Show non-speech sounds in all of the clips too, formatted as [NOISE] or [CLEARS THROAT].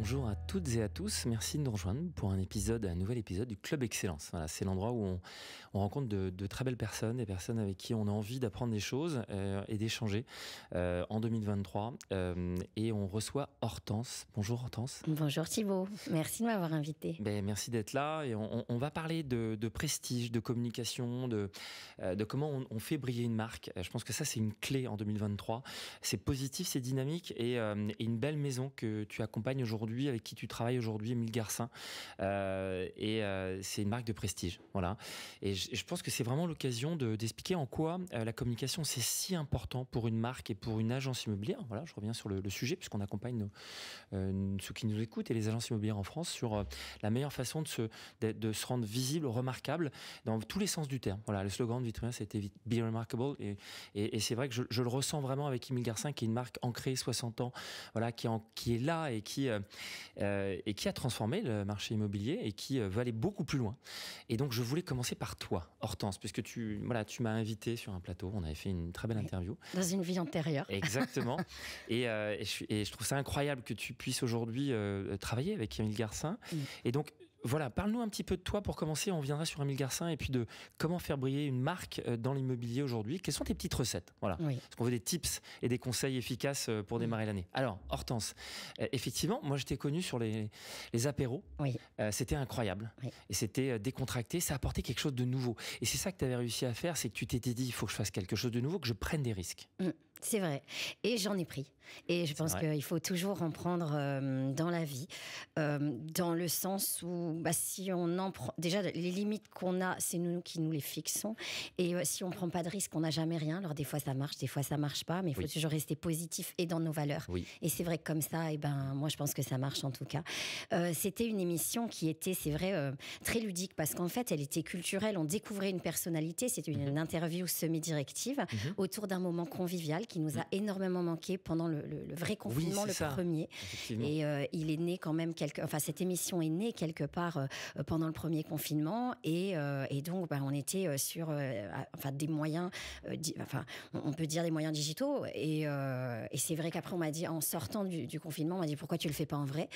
Bonjour à toutes et à tous, merci de nous rejoindre pour un nouvel épisode du Club Excellence. Voilà, c'est l'endroit où on, rencontre de, très belles personnes, des personnes avec qui on a envie d'apprendre des choses euh, et d'échanger euh, en 2023. Euh, et on reçoit Hortense. Bonjour Hortense. Bonjour Thibault, merci de m'avoir invité. Ben, merci d'être là et on, va parler de, prestige, de communication, de, comment on, fait briller une marque. Je pense que ça c'est une clé en 2023. C'est positif, c'est dynamique et une belle maison que tu accompagnes aujourd'hui avec qui tu travailles aujourd'hui, Emile Garcin. Euh, et euh, c'est une marque de prestige. Voilà. Et je, pense que c'est vraiment l'occasion d'expliquer en quoi euh, la communication, c'est si important pour une marque et pour une agence immobilière. Voilà, je reviens sur le, sujet, puisqu'on accompagne ceux qui nous écoutent et les agences immobilières en France sur la meilleure façon de se, de, se rendre visible, remarquable, dans tous les sens du terme. Voilà, le slogan de Vitruvien, c'était Be Remarkable. Et, et, c'est vrai que je, je, le ressens vraiment avec Emile Garcin, qui est une marque ancrée 60 ans, voilà, qui, en, qui est là et qui, euh, et qui a transformé le marché immobilier et qui euh, va aller beaucoup plus loin. Et donc, je voulais commencer par toi, Hortense, puisque tu, voilà, tu m'as invité sur un plateau. On avait fait une très belle interview. Dans une vie antérieure. [LAUGHS] Exactement. Euh, et, je, trouve ça incroyable que tu puisses aujourd'hui travailler avec Camille Garcin. Et donc, voilà, parle-nous un petit peu de toi pour commencer. On viendra sur Emile Garcin et puis de comment faire briller une marque euh, dans l'immobilier aujourd'hui. Quelles sont tes petites recettes Voilà, qu'on veut des tips et des conseils efficaces euh, pour démarrer l'année. Alors, Hortense, euh, effectivement, moi j'étais t'ai connu sur les, apéros. c'était incroyable et c'était décontracté. Ça apportait quelque chose de nouveau. Et c'est ça que tu avais réussi à faire, c'est que tu t'étais dit il faut que je fasse quelque chose de nouveau, que je prenne des risques. Mmh. C'est vrai. Et j'en ai pris. Et je pense qu'il faut toujours en prendre euh, dans la vie, euh, dans le sens où bah, si on en prend... Déjà, les limites qu'on a, c'est nous qui nous les fixons. Et euh, si on ne prend pas de risque, on n'a jamais rien. Alors des fois ça marche, des fois ça marche pas, mais il faut toujours rester positif et dans nos valeurs. Et c'est vrai que comme ça, et eh ben moi je pense que ça marche en tout cas. C'était une émission qui était, c'est vrai, très ludique parce qu'en fait elle était culturelle. On découvrait une personnalité. C'était une, mhm. interview semi-directive mhm. autour d'un moment convivial qui nous a mm. énormément manqué pendant le, vrai confinement, le premier. Et euh, il est né quand même quelque, enfin cette émission est née quelque part euh, euh, pendant le premier confinement et, et donc ben, on était sur enfin des moyens, enfin on peut dire des moyens digitaux et, et c'est vrai qu'après on m'a dit en sortant du, confinement on m'a dit pourquoi tu le fais pas en vrai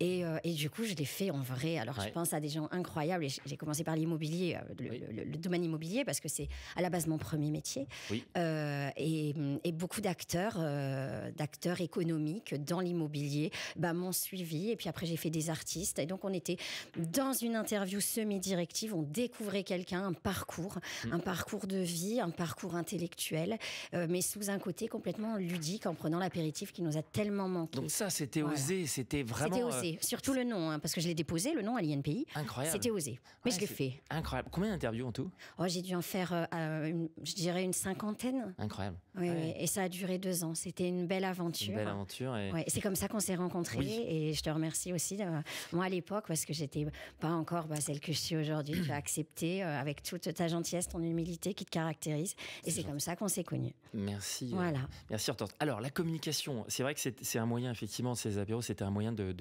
et, et du coup je l'ai fait en vrai. Alors je pense à des gens incroyables et j'ai commencé par l'immobilier, le, domaine immobilier parce que c'est à la base mon premier métier. et, et beaucoup d'acteurs, euh, d'acteurs économiques dans l'immobilier, bah, m'ont suivi. Et puis après, j'ai fait des artistes. Et donc, on était dans une interview semi-directive. On découvrait quelqu'un, un parcours, mm. un parcours de vie, un parcours intellectuel, euh, mais sous un côté complètement ludique en prenant l'apéritif qui nous a tellement manqué. Donc, ça, c'était osé. C'était vraiment. C'était euh, osé. Surtout le nom, hein, parce que je l'ai déposé, le nom à l'INPI. Incroyable. C'était osé. Mais je l'ai fait. Incroyable. Combien d'interviews en tout oh, J'ai dû en faire, je dirais, une cinquantaine. Incroyable. Oui, Et et ça a duré deux ans. C'était une belle aventure. Une belle aventure. Et... c'est comme ça qu'on s'est rencontrés. Et je te remercie aussi. Euh, moi, à l'époque, parce que j'étais pas encore bah, celle que je suis aujourd'hui, tu as [CLEARS THROAT] accepté euh, avec toute ta gentillesse, ton humilité qui te caractérise. Et c'est comme ça qu'on s'est connus. Merci. Euh, voilà. Merci, Hortense. Alors, la communication, c'est vrai que c'est un moyen, effectivement, ces apéros, c'était un moyen de,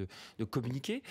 communiquer.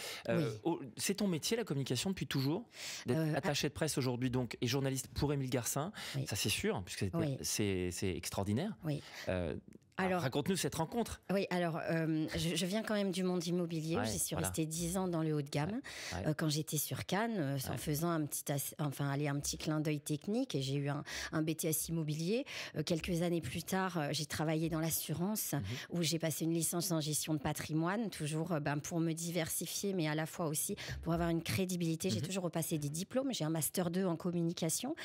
c'est ton métier, la communication, depuis toujours D'être attaché de presse aujourd'hui, donc, et journaliste pour Émile Garcin. Ça, c'est sûr, puisque c'est extraordinaire. Oui. Oui. Euh, Alors, raconte-nous cette rencontre. Oui, alors euh, je, viens quand même du monde immobilier. J'y suis restée dix ans dans le haut de gamme euh, quand j'étais sur Cannes, euh, en faisant un petit, enfin aller un petit clin d'œil technique. Et j'ai eu un, BTS immobilier. quelques années plus tard, j'ai travaillé dans l'assurance mhm. où j'ai passé une licence en gestion de patrimoine, toujours ben, pour me diversifier, mais à la fois aussi pour avoir une crédibilité. J'ai mhm. toujours repassé des diplômes. J'ai un master 2 en communication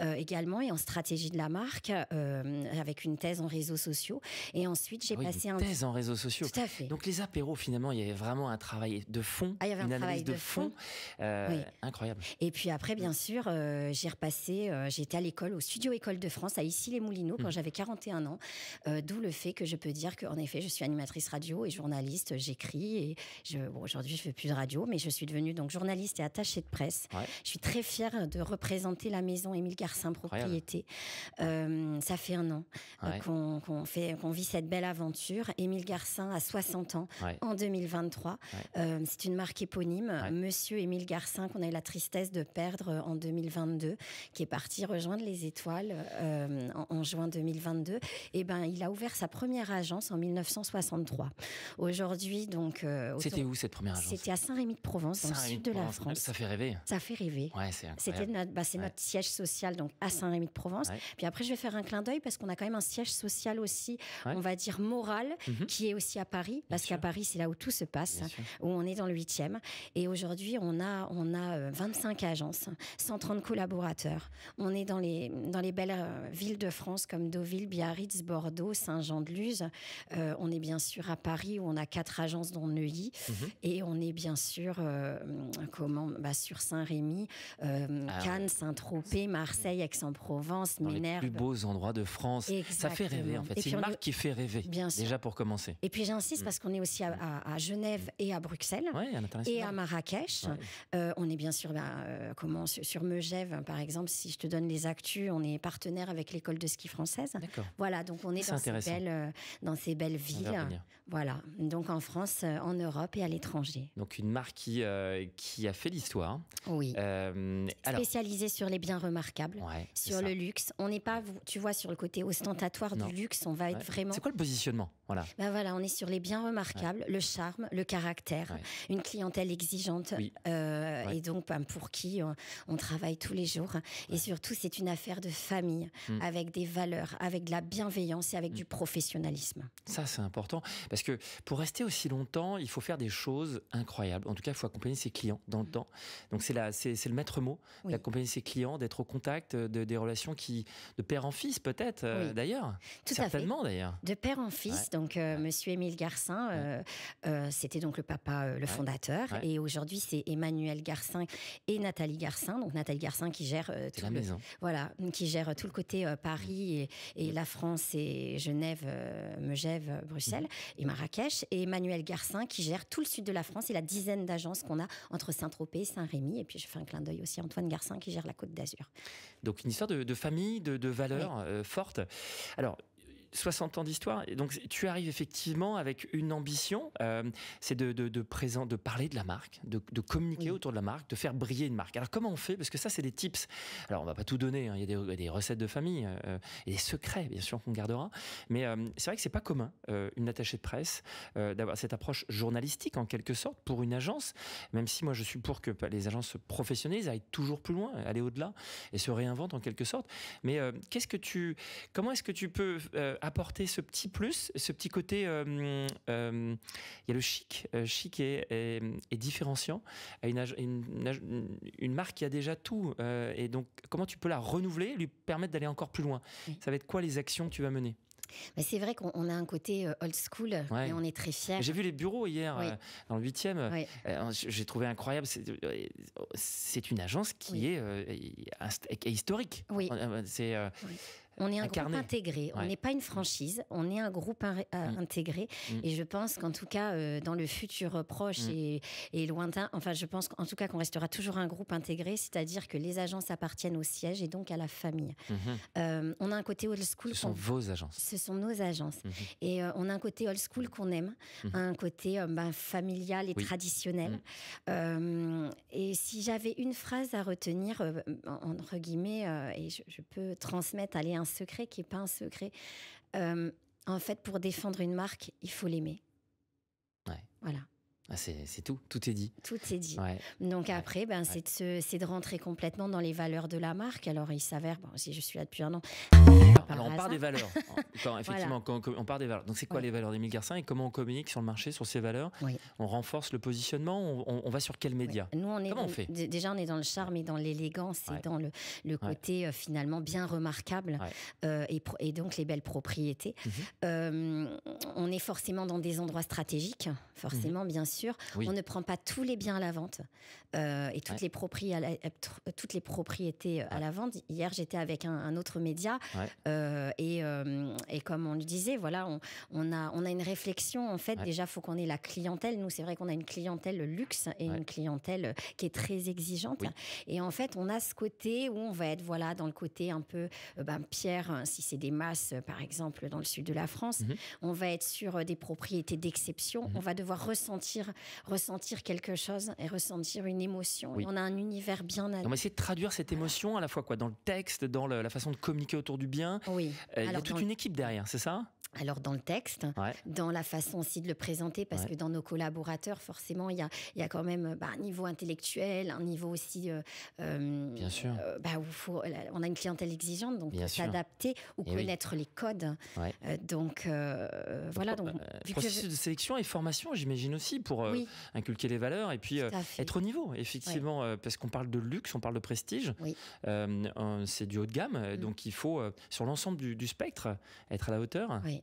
également et en stratégie de la marque avec une thèse en réseaux sociaux. Et ensuite, j'ai ah passé un... passé une thèse en réseaux sociaux. Tout à fait. Donc les apéros, finalement, il y avait vraiment un travail de fond, ah, il y avait un travail de, fond, euh, oui. incroyable. Et puis après, bien sûr, euh, j'ai repassé. Euh, j'étais à l'école, au studio École de France, à Issy-les-Moulineaux, quand hmm. j'avais 41 ans. D'où le fait que je peux dire qu'en effet, je suis animatrice radio et journaliste. J'écris et je, bon, aujourd'hui, je fais plus de radio, mais je suis devenue donc journaliste et attachée de presse. Je suis très fière de représenter la maison Émile Garcin propriété. ça fait un an qu'on fait on vit cette belle aventure. Émile Garcin a 60 ans en 2023. Euh, c'est une marque éponyme. Monsieur Émile Garcin, qu'on a eu la tristesse de perdre en 2022, qui est parti rejoindre les étoiles euh, en, juin 2022. Et eh ben, il a ouvert sa première agence en 1963. Aujourd'hui, donc. Euh, C'était où cette première agence C'était à Saint-Rémy-de-Provence, dans le sud de, la France. Ça fait rêver. Ça fait rêver. C'était notre, bah, c'est notre siège social donc à Saint-Rémy-de-Provence. Puis après, je vais faire un clin d'œil parce qu'on a quand même un siège social aussi on va dire morale, mhm. qui est aussi à Paris, parce qu'à Paris, c'est là où tout se passe, où on est dans le huitième. Et aujourd'hui, on a, on a 25 euh, agences, 130 collaborateurs. On est dans les, dans les belles euh, villes de France comme Deauville, Biarritz, Bordeaux, Saint-Jean-de-Luz. Euh, on est bien sûr à Paris où on a quatre agences dont Neuilly. Mhm. Et on est bien sûr comment bah, sur Saint-Rémy, ah Cannes, Saint-Tropez, Marseille, Aix-en-Provence, Les plus beaux endroits de France. Ça fait rêver en fait qui fait rêver. Bien Déjà pour commencer. Et puis j'insiste mm. parce qu'on est aussi à, Genève et à Bruxelles et à Marrakech. Euh, on est bien sûr bah, euh, comment sur, Megève par exemple. Si je te donne les actus, on est partenaire avec l'école de ski française. Voilà, donc on est, euh, dans, ces belles, dans ces belles villes. Voilà, donc en France, en Europe et à l'étranger. Donc une marque qui a fait l'histoire. Oui. Spécialisée sur les biens remarquables, sur le luxe. On n'est pas, tu vois, sur le côté ostentatoire du luxe. On va être c'est quoi le positionnement Voilà. Ben voilà, on est sur les biens remarquables, le charme, le caractère, une clientèle exigeante euh, et donc ben, pour qui on, travaille tous les jours. Et surtout, c'est une affaire de famille hmm. avec des valeurs, avec de la bienveillance et avec hmm. du professionnalisme. Ça, c'est important parce que pour rester aussi longtemps, il faut faire des choses incroyables. En tout cas, il faut accompagner ses clients dans le hmm. temps. Donc c'est c'est, le maître mot d'accompagner ses clients, d'être au contact euh, de, des relations qui de père en fils peut-être euh, d'ailleurs, certainement d'ailleurs. De père en fils, donc euh, Monsieur Émile Garcin, euh, euh, c'était donc le papa, le fondateur, et aujourd'hui c'est Emmanuel Garcin et Nathalie Garcin, donc Nathalie Garcin qui gère tout le, voilà, qui gère tout le côté Paris et, la France et Genève, Megève, Bruxelles mhm. et Marrakech, et Emmanuel Garcin qui gère tout le sud de la France et la dizaine d'agences qu'on a entre Saint-Tropez, Saint-Rémy, et puis je fais un clin d'œil aussi à Antoine Garcin qui gère la Côte d'Azur. Donc une histoire de, famille, de, valeurs fortes. Alors 60 ans d'histoire. donc, tu arrives effectivement avec une ambition, euh, c'est de, de, présent, de parler de la marque, de, communiquer autour de la marque, de faire briller une marque. Alors, comment on fait Parce que ça, c'est des tips. Alors, on va pas tout donner. Hein. Il y a des, recettes de famille euh, et des secrets, bien sûr, qu'on gardera. Mais euh, c'est vrai que c'est pas commun, une attachée de presse, d'avoir cette approche journalistique, en quelque sorte, pour une agence. Même si moi, je suis pour que les agences se professionnalisent, aillent toujours plus loin, aller au-delà et se réinventent, en quelque sorte. Mais qu'est-ce que tu, comment est-ce que tu peux apporter ce petit plus, ce petit côté. Euh, euh, il y a le chic, euh, chic et, différenciant à une, une, marque qui a déjà tout. et donc, comment tu peux la renouveler, lui permettre d'aller encore plus loin Ça va être quoi les actions que tu vas mener mais bah, c'est vrai qu'on a un côté old school et on est très fiers. J'ai vu les bureaux hier dans le 8 e J'ai trouvé incroyable. C'est une agence qui est, historique. C'est on est un groupe intégré. On n'est pas une franchise. On est un groupe euh, mm. intégré. Mm. Et je pense qu'en tout cas, euh, dans le futur euh, proche mm. et, lointain, enfin, je pense qu'en tout cas qu'on restera toujours un groupe intégré, c'est-à-dire que les agences appartiennent au siège et donc à la famille. Mm-hmm. on a un côté old school. Ce sont vos agences. Ce sont nos agences. Mm-hmm. Et on a un côté old school qu'on aime, mm-hmm. un côté ben, familial et traditionnel. et si j'avais une phrase à retenir, entre guillemets, et je, peux transmettre, aller un secret qui est pas un secret. Euh, en fait, pour défendre une marque, il faut l'aimer. Voilà. Ah, c'est tout, tout est dit. Tout est dit. Donc après, ben, c'est de, rentrer complètement dans les valeurs de la marque. Alors il s'avère, bon, si je suis là depuis un an. Alors, on part des valeurs. [LAUGHS] effectivement, on part des valeurs. Donc c'est quoi les valeurs d'Émile Garcin et comment on communique sur le marché sur ces valeurs On renforce le positionnement on, on, va sur quels médias Nous, on est comment on fait Déjà, on est dans le charme et dans l'élégance et dans le, côté euh, finalement bien remarquable euh, et, et, donc les belles propriétés. Mhm. Euh, on est forcément dans des endroits stratégiques, forcément, mhm. bien sûr sûr. On ne prend pas tous les biens à la vente et toutes, les propriétés euh, à la, vente. Hier, j'étais avec un, autre média euh, euh, et, comme on le disait, voilà, on, a, une réflexion. En fait, déjà, faut qu'on ait la clientèle. Nous, c'est vrai qu'on a une clientèle luxe et une clientèle qui est très exigeante. Et en fait, on a ce côté où on va être voilà, dans le côté un peu ben, pierre, hein, si c'est des masses, par exemple, dans le sud de la France. Mhm. On va être sur des propriétés d'exception. Mhm. On va devoir ressentir ressentir quelque chose et ressentir une émotion. on a un univers bien à On va essayer de traduire cette émotion à la fois quoi, dans le texte, dans la façon de communiquer autour du bien. Oui. Euh, il y a toute une équipe derrière, c'est ça alors dans le texte, dans la façon aussi de le présenter, parce que dans nos collaborateurs, forcément, il y a, y a quand même bah, un niveau intellectuel, un niveau aussi... Euh, euh, Bien sûr. Euh, bah, où on a une clientèle exigeante, donc s'adapter ou eh connaître les codes. donc voilà. Donc, processus de sélection et formation, j'imagine aussi, pour inculquer les valeurs et puis être au niveau, effectivement, parce qu'on parle de luxe, on parle de prestige, c'est du haut de gamme, mm. donc il faut, sur l'ensemble du, du, spectre, être à la hauteur. Oui.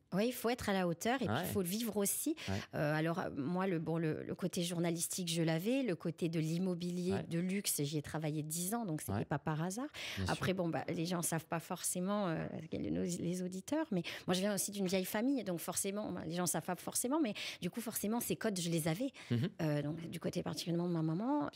Oui, il faut être à la hauteur et puis il faut le vivre aussi. Euh, alors moi, le, bon, le, côté journalistique, je l'avais. Le côté de l'immobilier, de luxe, j'y ai travaillé 10 ans, donc ce n'était pas par hasard. Après, bon, bah, les gens ne savent pas forcément, euh, les auditeurs, mais moi, je viens aussi d'une vieille famille, donc forcément, bah, les gens ne savent pas forcément, mais du coup, forcément, ces codes, je les avais. Mmh euh, donc, du côté particulièrement de ma maman.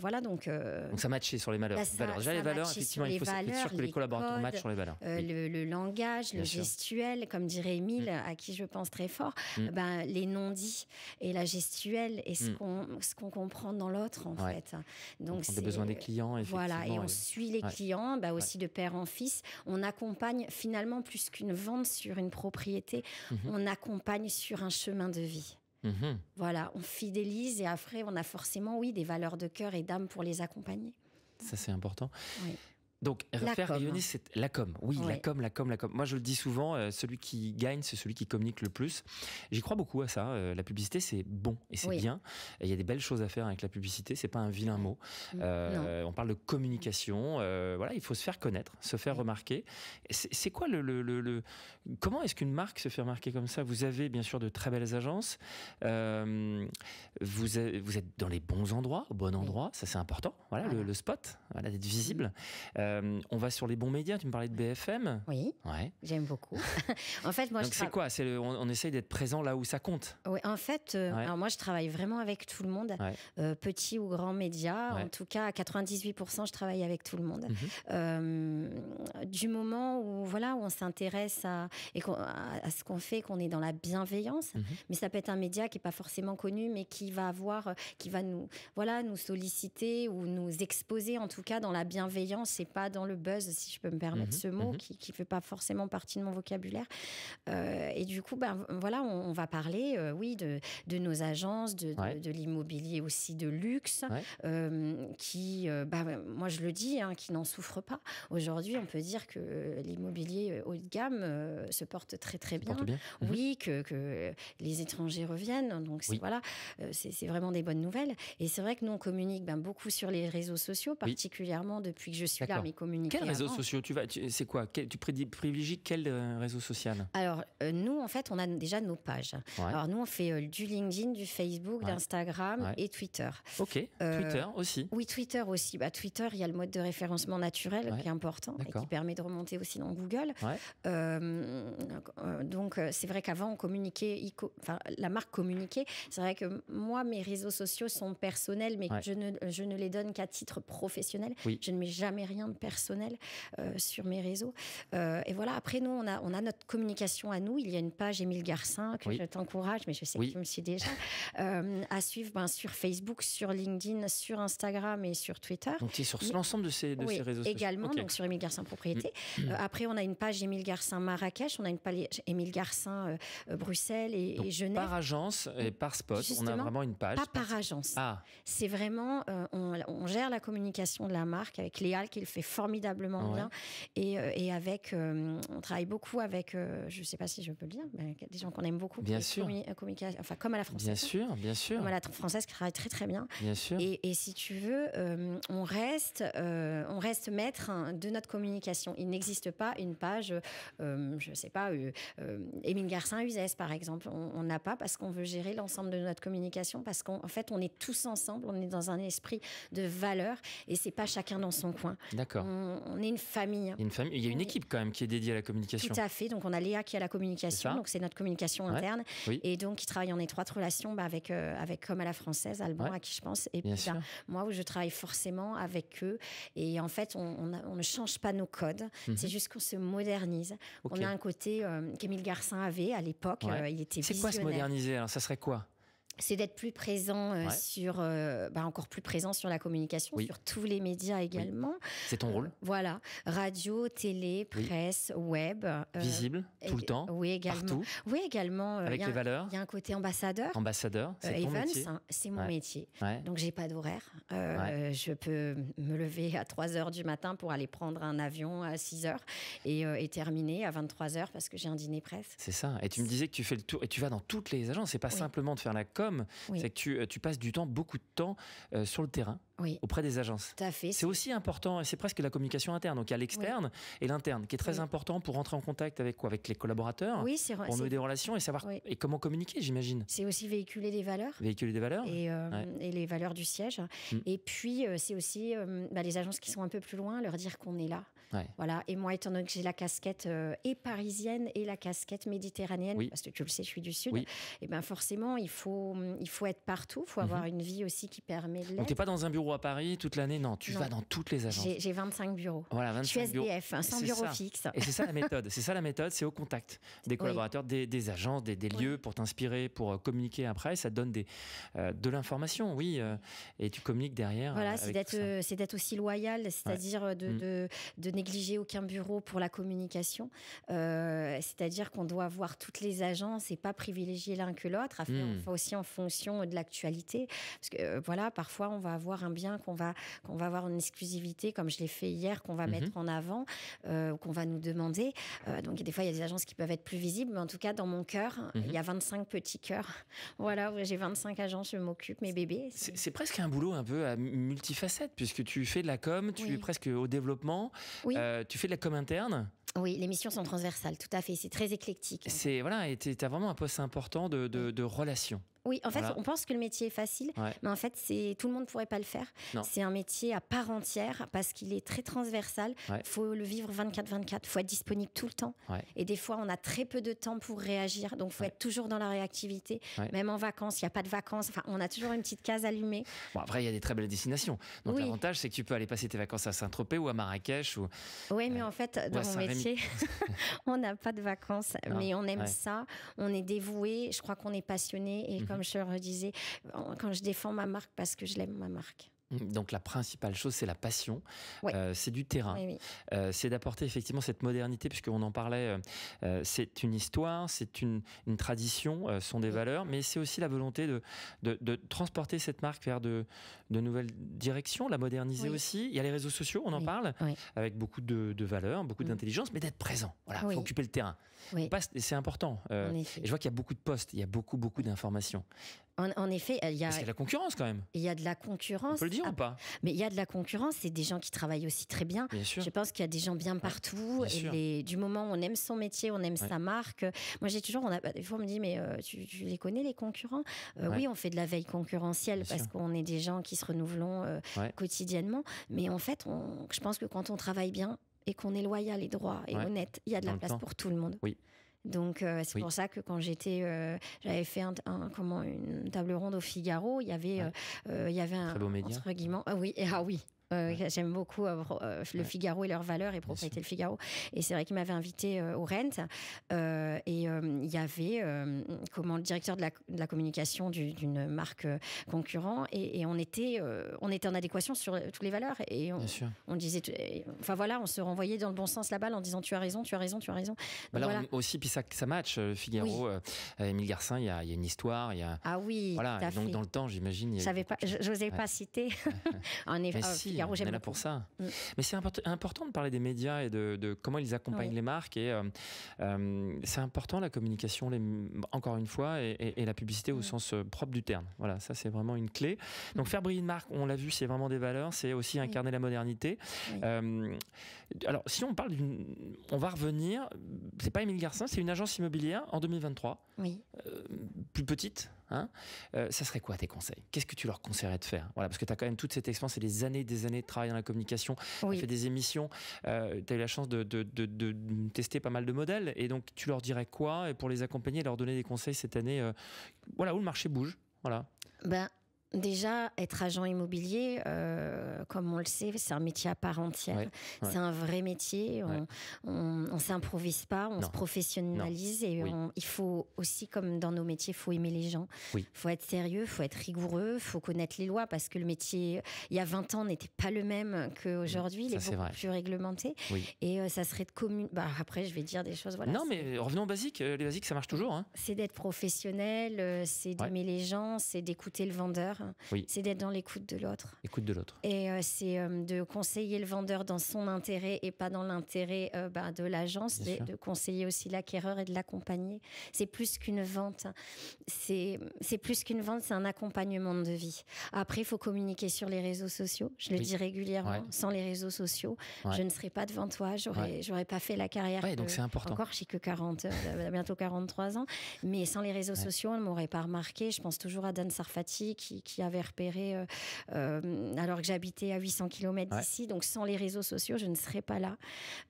voilà, donc... donc ça matchait sur les valeurs. Bah, Déjà, les valeurs, effectivement, il faut être sûr que les, collaborateurs matchent sur les valeurs. Le, langage, le gestuel, comme dirait Émile, Mm. à qui je pense très fort, mm. eh ben, les non-dits et la gestuelle et ce mm. qu'on comprend dans l'autre, en fait. Donc, on besoin des clients, effectivement. Voilà, et on suit les clients, bah, aussi de père en fils. On accompagne finalement plus qu'une vente sur une propriété, mm-hmm. on accompagne sur un chemin de vie. Mm-hmm. Voilà, on fidélise et après, on a forcément, oui, des valeurs de cœur et d'âme pour les accompagner. Ça, c'est important. Oui. Donc refaire faire c'est la com. Oui, la com, la com, la com. Moi, je le dis souvent, euh, celui qui gagne, c'est celui qui communique le plus. J'y crois beaucoup à ça. Euh, la publicité, c'est bon et c'est bien. Il y a des belles choses à faire avec la publicité. C'est pas un vilain mot. Mm, euh, on parle de communication. voilà, il faut se faire connaître, se faire remarquer. C'est quoi le, comment est-ce qu'une marque se fait remarquer comme ça Vous avez bien sûr de très belles agences. vous, vous êtes dans les bons endroits, au bon endroit. Ça, c'est important. Voilà, Le, spot. d'être visible. Euh, on va sur les bons médias. Tu me parlais de BFM. Oui. J'aime beaucoup. [LAUGHS] en fait, moi, donc c'est quoi C'est on, essaye d'être présent là où ça compte. En fait, euh, moi, je travaille vraiment avec tout le monde, euh, petits petit ou grand médias. En tout cas, à 98%, je travaille avec tout le monde. Mhm. du moment où voilà, où on s'intéresse à et à, ce qu'on fait, qu'on est dans la bienveillance. Mhm. Mais ça peut être un média qui est pas forcément connu, mais qui va avoir, qui va nous voilà, nous solliciter ou nous exposer en tout cas dans la bienveillance. C'est pas dans le buzz, si je peux me permettre mhm, ce mot, mhm. qui ne fait pas forcément partie de mon vocabulaire. Euh, et du coup, ben, voilà, on, va parler, euh, oui, de, de, nos agences, de, de, l'immobilier aussi de luxe, euh, qui, ben, moi je le dis, hein, qui n'en souffre pas. Aujourd'hui, on peut dire que l'immobilier haut de gamme se porte très très bien. Mhm. Oui, que, que, les étrangers reviennent. Donc voilà, c'est vraiment des bonnes nouvelles. Et c'est vrai que nous, on communique ben, beaucoup sur les réseaux sociaux, particulièrement depuis que je suis là communiquer. Quels réseaux sociaux tu vas C'est quoi Tu privilégies quel euh, réseau social Alors, euh, nous, en fait, on a déjà nos pages. Alors, nous, on fait euh, du LinkedIn, du Facebook, d'Instagram et Twitter. Ok. Twitter aussi Oui, Twitter aussi. Bah, Twitter, il y a le mode de référencement naturel qui est important et qui permet de remonter aussi dans Google. donc, c'est vrai qu'avant, on communiquait, la marque communiquait. C'est vrai que moi, mes réseaux sociaux sont personnels, mais je, ne, les donne qu'à titre professionnel. Je ne mets jamais rien de personnel euh, sur mes réseaux. Euh, et voilà, après, nous, on a, on a notre communication à nous. Il y a une page Émile Garcin que je t'encourage, mais je sais que tu me suis déjà, euh, à suivre ben, sur Facebook, sur LinkedIn, sur Instagram et sur Twitter. Donc, sur l'ensemble de ces, réseaux sociaux Également, donc sur Émile Garcin Propriété. Mm. Mm. après, on a une page Émile Garcin Marrakech, on a une page Émile Garcin Bruxelles et, donc, Genève. Par agence et par spot, on a vraiment une page. Pas par agence. Ah. C'est vraiment, on, on, gère la communication de la marque avec Léal qui le fait formidablement bien. Et, euh, avec, euh, on travaille beaucoup avec, euh, je ne sais pas si je peux le dire, des gens qu'on aime beaucoup. Bien sûr. Enfin, comme à la française. Bien sûr, bien sûr. Comme à la française qui travaille très très bien. Bien sûr. Et, si tu veux, on reste, on reste maître hein, de notre communication. Il n'existe pas une page, je ne sais pas, Émile Garcin-Uzès par exemple. On n'a pas parce qu'on veut gérer l'ensemble de notre communication parce qu'en fait on est tous ensemble, on est dans un esprit de valeur et c'est pas chacun dans son coin. On, est une famille. Il y a une, famille. Il y a une équipe quand même qui est dédiée à la communication. Tout à fait. Donc on a Léa qui a la communication, donc c'est notre communication interne. Et donc qui travaille en étroite relation bah, avec, euh, avec Comme à la française, Alban à qui je pense. Et Bien puis bah, moi où je travaille forcément avec eux. Et en fait, on, ne change pas nos codes. Mhm. C'est juste qu'on se modernise. On a un côté qu'Emile euh, qu'Émile Garcin avait à l'époque. Euh, il était C'est quoi se moderniser Alors ça serait quoi c'est d'être plus présent euh, sur, euh, bah, encore plus présent sur la communication, sur tous les médias également. C'est ton rôle. voilà, radio, télé, presse, web. Euh, Visible tout le temps. Oui également. Partout. Oui également. Avec les valeurs. Il y a un côté ambassadeur. Ambassadeur. C'est ton métier. Hein, c'est mon métier. Donc, Donc j'ai pas d'horaire. Je peux me lever à 3 heures du matin pour aller prendre un avion à 6 heures et, terminer à 23 heures parce que j'ai un dîner presse. C'est ça. Et tu me disais que tu fais le tour et tu vas dans toutes les agences. C'est pas simplement de faire la com c'est que euh, tu, passes du temps, beaucoup de temps euh, sur le terrain auprès des agences. fait. C'est aussi important, c'est presque la communication interne. Donc il y a l'externe et l'interne qui est très important pour rentrer en contact avec quoi Avec les collaborateurs, oui, pour nouer des relations et savoir et comment communiquer, j'imagine. C'est aussi véhiculer des valeurs. Véhiculer des valeurs. Et, euh, les valeurs du siège. Mm. Et puis euh, c'est aussi euh, bah, les agences qui sont un peu plus loin, leur dire qu'on est là. Voilà. Et moi, étant donné que j'ai la casquette et parisienne et la casquette méditerranéenne, parce que tu le sais, je suis du sud, et eh ben forcément, il faut, il faut être partout, il faut avoir mhm. une vie aussi qui permet de l'être. n'êtes pas dans un bureau à Paris toute l'année. Non, tu vas dans toutes les agences. J'ai 25 bureaux. Voilà, 25 je suis bureaux. fixes. Et c'est ça la méthode. [LAUGHS] C'est ça la méthode, c'est au contact des collaborateurs, des, agences, des, lieux pour t'inspirer, pour euh, communiquer après. Ça donne des, euh, de l'information, oui. Euh, et tu communiques derrière. Voilà, c'est d'être aussi loyal, c'est-à-dire mm. de, de, négliger aucun bureau pour la communication. c'est-à-dire qu'on doit voir toutes les agences et pas privilégier l'un que l'autre, mm. aussi en fonction de l'actualité. Parce que voilà, parfois on va avoir un qu'on va, qu'on va avoir une exclusivité, comme je l'ai fait hier, qu'on va mhm. mettre en avant, euh, qu'on va nous demander. Euh, donc, des fois, il y a des agences qui peuvent être plus visibles, mais en tout cas, dans mon cœur, mhm. il y a 25 petits cœurs. [LAUGHS] Voilà, j'ai 25 agences, je m'occupe, mes bébés. C'est presque un boulot un peu à euh, multifacette, puisque tu fais de la com, tu es presque au développement, tu fais de la com interne. Oui, les missions sont transversales, tout à fait. C'est très éclectique. C'est voilà, et tu as vraiment un poste important de, de, de relations. Oui, en fait, on pense que le métier est facile, mais en fait, c'est tout le monde ne pourrait pas le faire. C'est un métier à part entière parce qu'il est très transversal. Il faut le vivre 24-24. Il faut être disponible tout le temps. Et des fois, on a très peu de temps pour réagir. Donc, il faut être toujours dans la réactivité. Même en vacances, il n'y a pas de vacances. Enfin, on a toujours une petite case allumée. Bon, après, il y a des très belles destinations. Donc, l'avantage, c'est que tu peux aller passer tes vacances à Saint-Tropez ou à Marrakech. Ou, oui, euh, mais en fait, dans mon métier, [LAUGHS] [LAUGHS] on n'a pas de vacances, mais on aime ça. On est dévoué. Je crois qu'on est passionné et mhm comme je le redisais, quand je défends ma marque parce que je l'aime, ma marque. Donc la principale chose, c'est la passion, euh, c'est du terrain, euh, c'est d'apporter effectivement cette modernité, on en parlait, euh, c'est une histoire, c'est une, tradition, ce sont des valeurs, mais c'est aussi la volonté de, transporter cette marque vers de, nouvelles directions, la moderniser aussi. Il y a les réseaux sociaux, on en parle, avec beaucoup de, valeurs, beaucoup mm. d'intelligence, mais d'être présent, voilà, faut occuper le terrain. C'est important. je vois qu'il y a beaucoup de postes, il y a beaucoup, beaucoup d'informations. En, effet, euh, il y a. Parce de la concurrence quand même. Il y a de la concurrence. On peut le dire ou pas ah, Mais il y a de la concurrence et des gens qui travaillent aussi très bien. bien sûr. Je pense qu'il y a des gens bien partout. du moment où on aime son métier, on aime sa marque. Moi, j'ai toujours. On a, bah, des fois, on me dit, mais euh, tu, les connais, les concurrents euh, Oui, on fait de la veille concurrentielle parce qu'on est des gens qui se renouvelons quotidiennement. Mais en fait, je pense que quand on travaille bien, et qu'on est loyal et droit et honnête, il y a de la place pour tout le monde. Oui. Donc euh, c'est pour ça que quand j'étais, euh, j'avais fait une table ronde au Figaro, il y avait, euh, y avait un, entre ah oui, [LAUGHS] ah oui, euh, j'aime beaucoup euh, euh, Le Figaro et leurs valeurs et Propriété Le Figaro. Et c'est vrai qu'il m'avait invité au Rent. et il y avait comment le directeur de la, communication d'une marque concurrent. Et, on, était, on était en adéquation sur toutes les valeurs. Et on, on disait. enfin voilà, on se renvoyait dans le bon sens la balle en disant tu as raison, tu as raison, tu as raison. aussi, puis ça, ça match. Le Figaro, oui. Émile Garcin, il y a, une histoire. Y a... Ah oui. donc dans le temps, j'imagine. je pas, j'osais pas citer. [LAUGHS] en effet. Oh, on est là pour ça. Mm. Mais c'est important de parler des médias et de, comment ils accompagnent les marques. Et euh, euh, c'est important la communication, les, encore une fois, et, la publicité au mm. sens euh, propre du terme. Voilà, ça c'est vraiment une clé. Donc mm. faire briller une marque, on l'a vu, c'est vraiment des valeurs, c'est aussi incarner la modernité. alors si on parle d'une, on va revenir. C'est pas Émile Garcin, c'est une agence immobilière en 2023. Oui. plus petite Hein. Euh, ça serait quoi tes conseils Qu'est-ce que tu leur conseillerais de faire Voilà, parce que tu as quand même toute cette expérience et des années des années de travail dans la communication, tu tu fait des émissions, euh, tu as eu la chance de, tester pas mal de modèles, et donc tu leur dirais quoi et pour les accompagner, leur donner des conseils cette année euh, Voilà, où le marché bouge voilà. Ben, Déjà, être agent immobilier, euh, comme on le sait, c'est un métier à part entière. C'est un vrai métier. On, ne s'improvise pas, on se professionnalise et il faut aussi, comme dans nos métiers, faut aimer les gens. Il faut être sérieux, il faut être rigoureux, il faut connaître les lois parce que le métier, il y a 20 ans, n'était pas le même qu'aujourd'hui. Il est beaucoup plus réglementé. Et euh, ça serait de commune. Bah, après, je vais dire des choses. Voilà, non, mais euh, revenons aux basiques. Les basiques, ça marche toujours. Hein. C'est d'être professionnel, c'est d'aimer les gens, c'est d'écouter le vendeur. Hein. c'est d'être dans l'écoute de l'autre. Écoute de l'autre. Et euh, c'est euh, de conseiller le vendeur dans son intérêt et pas dans l'intérêt euh, bah, de l'agence, de, conseiller aussi l'acquéreur et de l'accompagner. C'est plus qu'une vente. C'est plus qu'une vente, c'est un accompagnement de vie. Après, il faut communiquer sur les réseaux sociaux. Je le dis régulièrement. Sans les réseaux sociaux, je ne serais pas devant toi. J'aurais pas fait la carrière. donc c'est important. Encore, j'ai que 40, bientôt 43 ans. Mais sans les réseaux sociaux, on ne m'aurait pas remarqué. Je pense toujours à Dan Sarfati qui qui avait repéré, euh, euh, alors que j'habitais à 800 km d'ici, donc sans les réseaux sociaux, je ne serais pas là.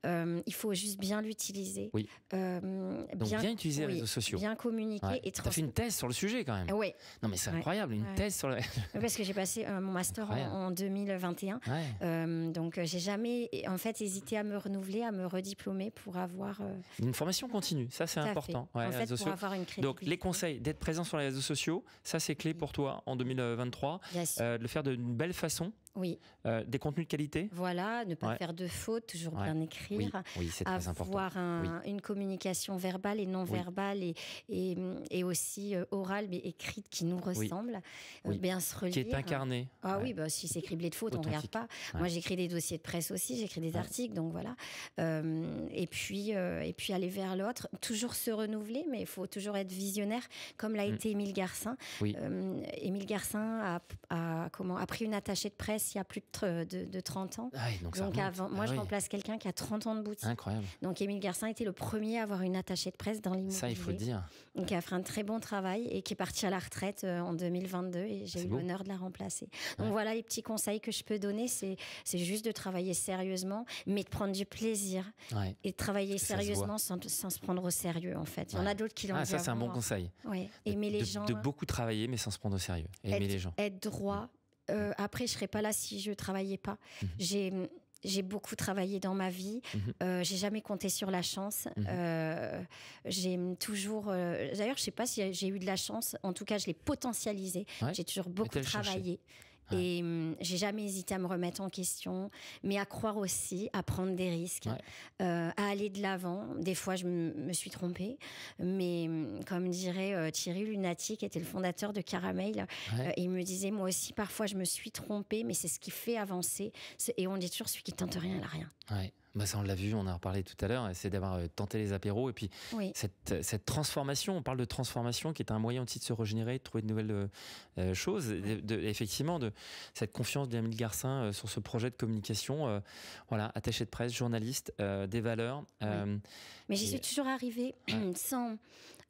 Euh, il faut juste bien l'utiliser. bien, bien utiliser les réseaux sociaux. Bien communiquer ouais. et fait une thèse sur le sujet quand même. Oui. Non mais c'est incroyable, une thèse sur le. [LAUGHS] Parce que j'ai passé mon master en, 2021, donc j'ai jamais en fait hésité à me renouveler, à me rediplomer pour avoir. Une formation continue, ça c'est important. Donc les conseils d'être présent sur les réseaux sociaux, ça c'est clé pour toi en 2021 23, euh, de le faire d'une belle façon oui. Euh, des contenus de qualité. Voilà, ne pas faire de fautes, toujours bien écrire. Oui, c'est Avoir une communication verbale et non verbale et, et, aussi euh, orale mais écrite qui nous ressemble. Euh, bien se relire. Qui est hein. incarné. Ah oui, bah, si c'est criblé de fautes, on regarde pas. Moi, j'écris des dossiers de presse aussi, j'écris des articles, donc voilà. et puis et puis aller vers l'autre, toujours se renouveler, mais il faut toujours être visionnaire, comme l'a mm. été Émile Garcin. Émile Garcin a, a, comment a pris une attachée de presse il y a plus de, 30 euh, ans. Ah donc, moi, ah je remplace quelqu'un qui a 30 ans de boutique. Incroyable. Donc Émile Garcin était le premier à avoir une attachée de presse dans l'immobilier. Ça, il faut dire. qui a fait un très bon travail et qui est parti à la retraite euh, en 2022 et j'ai eu l'honneur de la remplacer. Donc voilà les petits conseils que je peux donner, c'est juste de travailler sérieusement, mais de prendre du plaisir et de travailler sérieusement sans, sans, se prendre au sérieux en fait. Il y en a d'autres qui l'ont. Ah ça c'est un bon conseil. Oui. Aimer les gens. De beaucoup travailler mais sans se prendre au sérieux. aimer les gens. Être droit, euh, après, je serais pas là si je travaillais pas. Mhm. J'ai beaucoup travaillé dans ma vie. Je mhm. Euh, j'ai jamais compté sur la chance. Mhm. Euh, j'ai toujours. Euh, d'ailleurs, je sais pas si j'ai eu de la chance. En tout cas, je l'ai potentialisé. J'ai toujours beaucoup travaillé. Et hum, j'ai jamais hésité à me remettre en question, mais à croire aussi, à prendre des risques, euh, à aller de l'avant. Des fois, je me suis trompée, mais hum, comme dirait euh, Thierry Lunati, qui était le fondateur de Caramel, euh, il me disait moi aussi parfois je me suis trompée, mais c'est ce qui fait avancer. Et on dit toujours celui qui tente rien, n'a rien bah ça, on l'a vu, on en a reparlé tout à l'heure, c'est d'avoir euh, tenté les apéros et puis cette, euh, cette, transformation, on parle de transformation qui est un moyen aussi de se régénérer, de trouver de nouvelles euh, choses, de, effectivement, de cette confiance d'Amile Garcin sur ce projet de communication, voilà, attaché de presse, journaliste, des valeurs. Mais j'y suis toujours arrivée sans,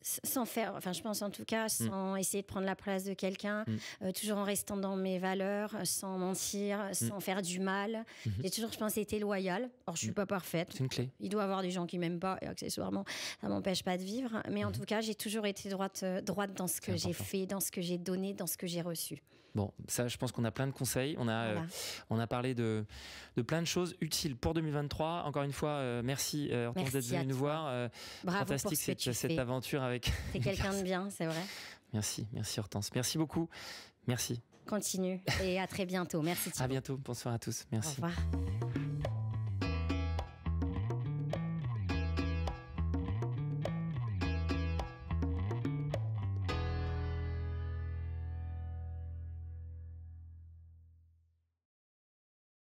sans faire, enfin je pense en tout cas, mm. sans essayer de prendre la place de quelqu'un, mm. euh, toujours en restant dans mes valeurs, euh, sans mentir, mm. sans faire du mal. Mm-hmm. J'ai toujours, je pense, été loyale. Or, je suis pas parfaite. Il doit y avoir des gens qui m'aiment pas, et accessoirement, ça m'empêche pas de vivre. Mais en mm-hmm. tout cas, j'ai toujours été droite, euh, droite dans ce que j'ai fait, dans ce que j'ai donné, dans ce que j'ai reçu. Bon, ça, je pense qu'on a plein de conseils. On a, euh, on a parlé de, de plein de choses utiles pour 2023. Encore une fois, euh, merci euh, Hortense d'être venue nous voir. Bravo fantastique pour cette, aventure avec. C'est [LAUGHS] quelqu'un de bien, c'est vrai. Merci, merci Hortense. Merci beaucoup. Merci. Continue et à très bientôt. Merci À bientôt. Bonsoir à tous. Merci. Au revoir.